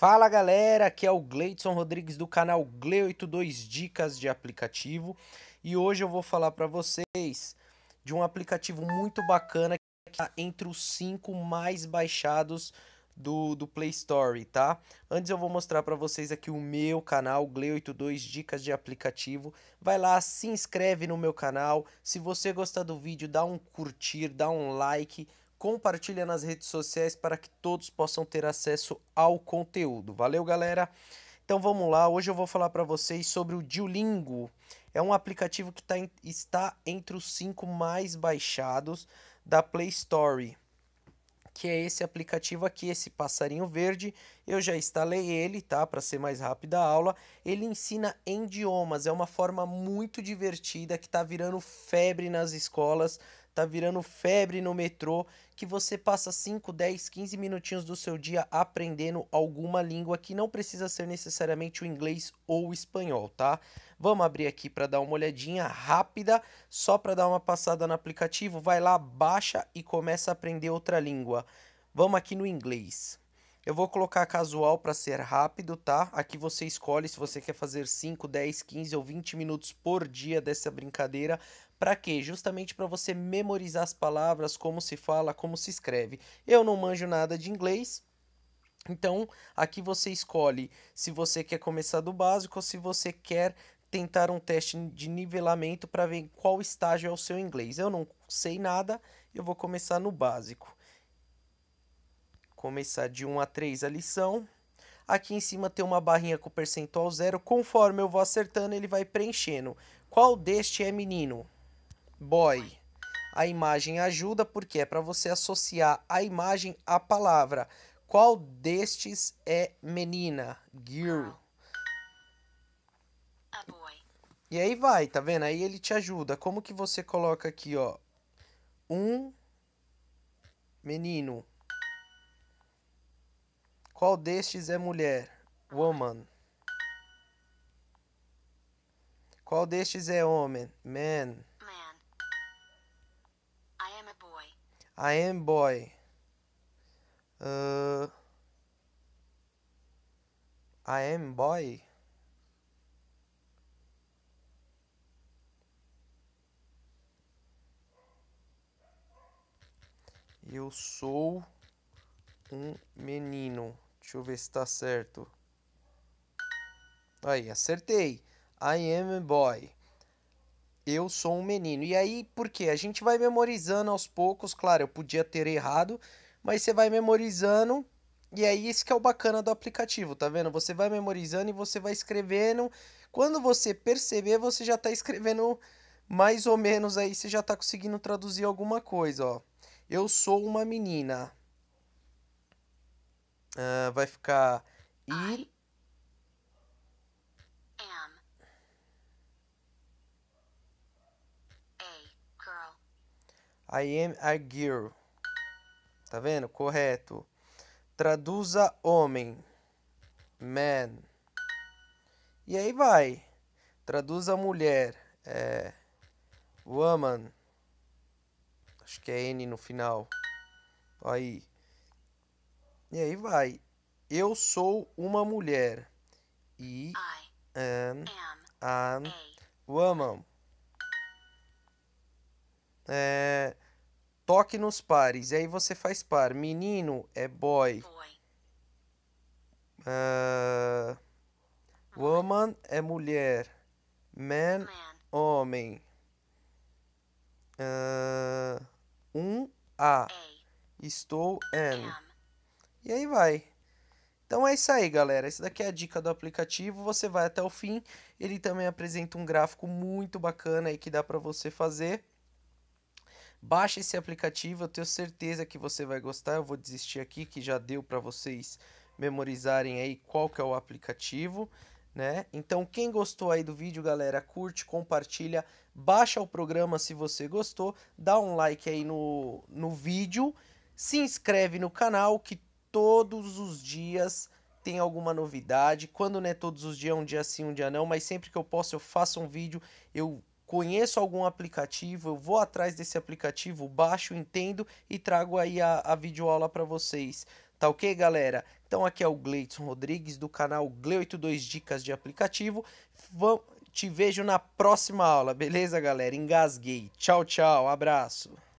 Fala galera, aqui é o Gleidson Rodrigues do canal Gle82 Dicas de Aplicativo e hoje eu vou falar para vocês de um aplicativo muito bacana que está entre os 5 mais baixados do, do Play Store, tá? Antes eu vou mostrar para vocês aqui o meu canal, Gle82 Dicas de Aplicativo. Vai lá, se inscreve no meu canal. Se você gostar do vídeo, dá um curtir, dá um like, compartilha nas redes sociais para que todos possam ter acesso ao conteúdo. Valeu, galera! Então vamos lá, hoje eu vou falar para vocês sobre o Duolingo. É um aplicativo que tá, está entre os cinco mais baixados da Play Store, que é esse aplicativo aqui, esse passarinho verde. Eu já instalei ele, tá? Para ser mais rápida a aula. Ele ensina em idiomas, é uma forma muito divertida que está virando febre nas escolas, tá virando febre no metrô, que você passa 5, 10, 15 minutinhos do seu dia aprendendo alguma língua que não precisa ser necessariamente o inglês ou o espanhol, tá? Vamos abrir aqui para dar uma olhadinha rápida, só para dar uma passada no aplicativo, vai lá, baixa e começa a aprender outra língua. Vamos aqui no inglês. Eu vou colocar casual para ser rápido, tá? Aqui você escolhe se você quer fazer 5, 10, 15 ou 20 minutos por dia dessa brincadeira. Para quê? Justamente para você memorizar as palavras, como se fala, como se escreve. Eu não manjo nada de inglês, então aqui você escolhe se você quer começar do básico ou se você quer tentar um teste de nivelamento para ver qual estágio é o seu inglês. Eu não sei nada, eu vou começar no básico. Começar de 1 a 3 a lição. Aqui em cima tem uma barrinha com percentual zero. Conforme eu vou acertando, ele vai preenchendo. Qual deste é menino? Boy. A imagem ajuda porque é para você associar a imagem à palavra. Qual destes é menina? Girl. E aí vai, tá vendo? Aí ele te ajuda. Como que você coloca aqui, ó? Um menino. Qual destes é mulher? Woman. Qual destes é homem? Man. Man. I am a boy. I am boy. Uh, I am boy. Eu sou um menino. Deixa eu ver se tá certo. Aí, acertei. I am a boy. Eu sou um menino. E aí, por quê? A gente vai memorizando aos poucos. Claro, eu podia ter errado, mas você vai memorizando. E aí, é esse que é o bacana do aplicativo, tá vendo? Você vai memorizando e você vai escrevendo. Quando você perceber, você já tá escrevendo mais ou menos aí, você já tá conseguindo traduzir alguma coisa, ó. Eu sou uma menina. Uh, vai ficar. I. I am a girl. I am a girl. Tá vendo? Correto. Traduza homem. Man. E aí vai. Traduza mulher. É. Woman. Acho que é N no final. Aí. E aí vai. Eu sou uma mulher. E I am, am a woman. É, toque nos pares. E aí você faz par. Menino é boy. boy. Uh, woman é mulher. Man, Man. homem. Uh, um a. a. Estou an. am. E aí vai. Então é isso aí, galera. Essa daqui é a dica do aplicativo. Você vai até o fim. Ele também apresenta um gráfico muito bacana aí que dá para você fazer. Baixa esse aplicativo, eu tenho certeza que você vai gostar. Eu vou desistir aqui que já deu para vocês memorizarem aí qual que é o aplicativo, né? Então quem gostou aí do vídeo, galera, curte, compartilha, baixa o programa se você gostou, dá um like aí no, no vídeo, se inscreve no canal que todos os dias tem alguma novidade. Quando não é todos os dias, é um dia sim, um dia não, mas sempre que eu posso, eu faço um vídeo, eu conheço algum aplicativo, eu vou atrás desse aplicativo, baixo, entendo e trago aí a, a videoaula para vocês. Tá ok, galera? Então aqui é o Gleidson Rodrigues do canal Gle82 Dicas de Aplicativo. Vão... Te vejo na próxima aula, beleza, galera? Engasguei. Tchau, tchau. Abraço.